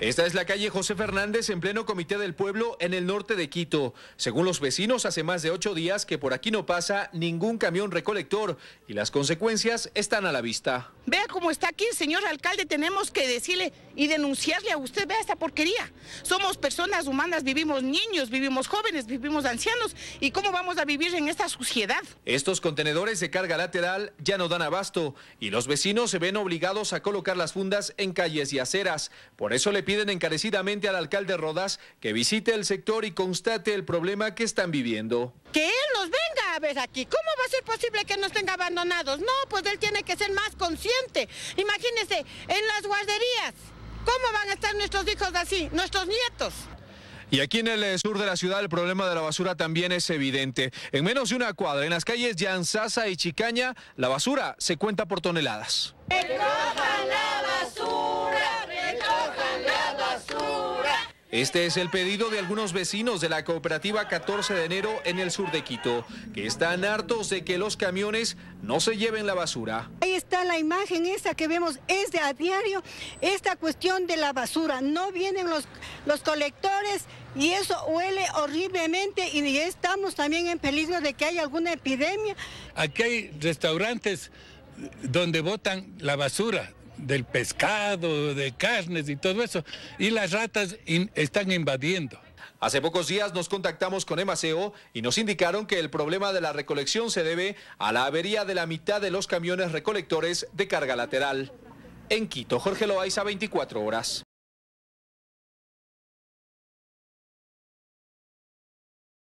Esta es la calle José Fernández en pleno Comité del Pueblo en el norte de Quito. Según los vecinos, hace más de ocho días que por aquí no pasa ningún camión recolector y las consecuencias están a la vista. Vea cómo está aquí, señor alcalde, tenemos que decirle y denunciarle a usted, vea esta porquería. Somos personas humanas, vivimos niños, vivimos jóvenes, vivimos ancianos, ¿y cómo vamos a vivir en esta suciedad? Estos contenedores de carga lateral ya no dan abasto y los vecinos se ven obligados a colocar las fundas en calles y aceras. Por eso le piden encarecidamente al alcalde Rodas que visite el sector y constate el problema que están viviendo. Que él ve aquí. ¿Cómo va a ser posible que nos tenga abandonados? No, pues él tiene que ser más consciente. Imagínense, en las guarderías, ¿cómo van a estar nuestros hijos así, nuestros nietos? Y aquí en el eh, sur de la ciudad el problema de la basura también es evidente. En menos de una cuadra, en las calles Yanzasa y Chicaña, la basura se cuenta por toneladas. Este es el pedido de algunos vecinos de la cooperativa 14 de enero en el sur de Quito, que están hartos de que los camiones no se lleven la basura. Ahí está la imagen esa que vemos, es de a diario esta cuestión de la basura. No vienen los, los colectores y eso huele horriblemente y estamos también en peligro de que haya alguna epidemia. Aquí hay restaurantes donde botan la basura, del pescado, de carnes y todo eso. Y las ratas están invadiendo. Hace pocos días nos contactamos con Emaseo y nos indicaron que el problema de la recolección se debe a la avería de la mitad de los camiones recolectores de carga lateral. En Quito, Jorge Loaiza, 24 horas.